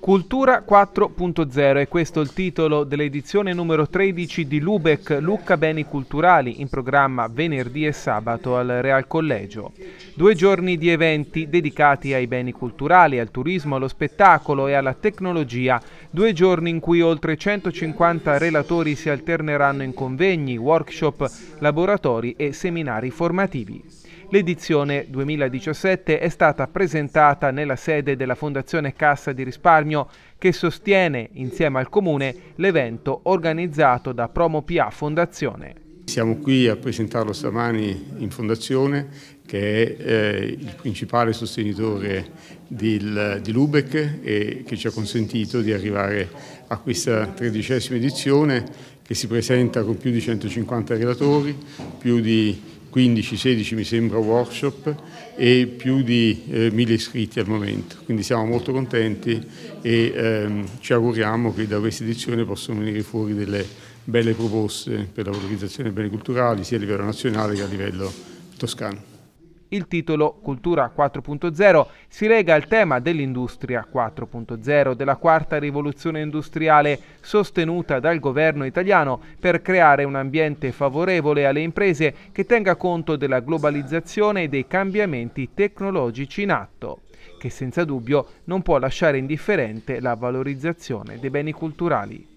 Cultura 4.0 è questo il titolo dell'edizione numero 13 di Lubec Lucca Beni Culturali in programma venerdì e sabato al Real Collegio. Due giorni di eventi dedicati ai beni culturali, al turismo, allo spettacolo e alla tecnologia. Due giorni in cui oltre 150 relatori si alterneranno in convegni, workshop, laboratori e seminari formativi. L'edizione 2017 è stata presentata nella sede della Fondazione Cassa di Risparmio che sostiene insieme al Comune l'evento organizzato da Promo PA Fondazione. Siamo qui a presentarlo stamani in Fondazione che è eh, il principale sostenitore del, di Lubeck e che ci ha consentito di arrivare a questa tredicesima edizione che si presenta con più di 150 relatori, più di 15-16 mi sembra workshop e più di eh, 1000 iscritti al momento, quindi siamo molto contenti e ehm, ci auguriamo che da questa edizione possano venire fuori delle belle proposte per la valorizzazione dei beni culturali sia a livello nazionale che a livello toscano. Il titolo Cultura 4.0 si lega al tema dell'industria 4.0 della quarta rivoluzione industriale sostenuta dal governo italiano per creare un ambiente favorevole alle imprese che tenga conto della globalizzazione e dei cambiamenti tecnologici in atto, che senza dubbio non può lasciare indifferente la valorizzazione dei beni culturali.